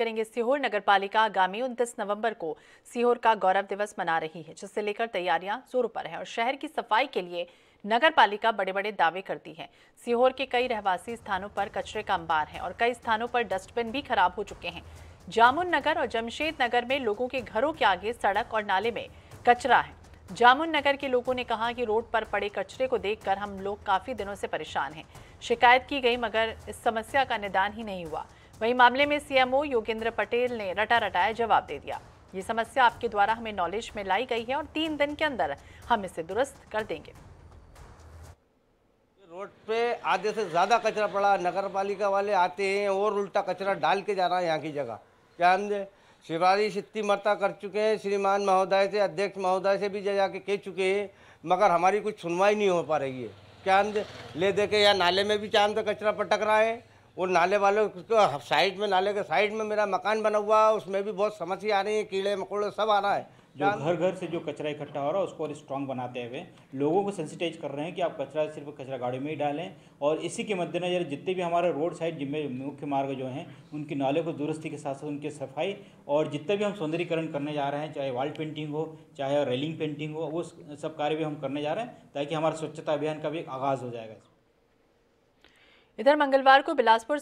करेंगे सीहोर नगर पालिका आगामी उनतीस नवंबर को सीहोर का गौरव दिवस मना रही है जिससे लेकर तैयारियां जोरों पर है और शहर की सफाई के लिए नगर पालिका बड़े बड़े दावे करती है सीहोर के कई रहवासी स्थानों पर कचरे का अंबार है और कई स्थानों पर डस्टबिन भी खराब हो चुके हैं जामुन नगर और जमशेद नगर में लोगों के घरों के आगे सड़क और नाले में कचरा है जामुन नगर के लोगों ने कहा कि रोड पर पड़े कचरे को देखकर हम लोग काफी दिनों से परेशान हैं शिकायत की गई मगर इस समस्या का निदान ही नहीं हुआ वहीं मामले में सीएमओ योगेंद्र पटेल ने रटा रटाया जवाब दे दिया ये समस्या आपके द्वारा हमें नॉलेज में लाई गई है और तीन दिन के अंदर हम इसे दुरुस्त कर देंगे रोड पे आधे से ज़्यादा कचरा पड़ा नगर पालिका वाले आते हैं और उल्टा कचरा डाल के जा रहा है यहाँ की जगह क्या समझे शिवाजी सिद्धि मरता कर चुके हैं श्रीमान महोदय से अध्यक्ष महोदय से भी जाके कह चुके हैं मगर हमारी कुछ सुनवाई नहीं हो पा रही है क्या ले देखे या यहाँ नाले में भी चांद कचरा पटक रहा है वो नाले वालों को तो साइड में नाले के साइड में मेरा मकान बना हुआ है उसमें भी बहुत समस्या आ रही है कीड़े मकोड़े सब आ रहा है जो घर घर से जो कचरा इकट्ठा हो रहा है उसको और स्ट्रॉन्ग बनाते हुए लोगों को सेंसिटाइज कर रहे हैं कि आप कचरा सिर्फ कचरा गाड़ी में ही डालें और इसी के मद्देनज़र जितने भी हमारे रोड साइड जिम्मे मुख्य मार्ग जो हैं उनके नाले को दुरुस्ती के साथ साथ उनकी सफाई और जितने भी हम सौंदर्यकरण करने जा रहे हैं चाहे वॉल पेंटिंग हो चाहे रेलिंग पेंटिंग हो वो सब कार्य भी हम करने जा रहे हैं ताकि हमारा स्वच्छता अभियान का भी आगाज़ हो जाएगा इधर मंगलवार को बिलासपुर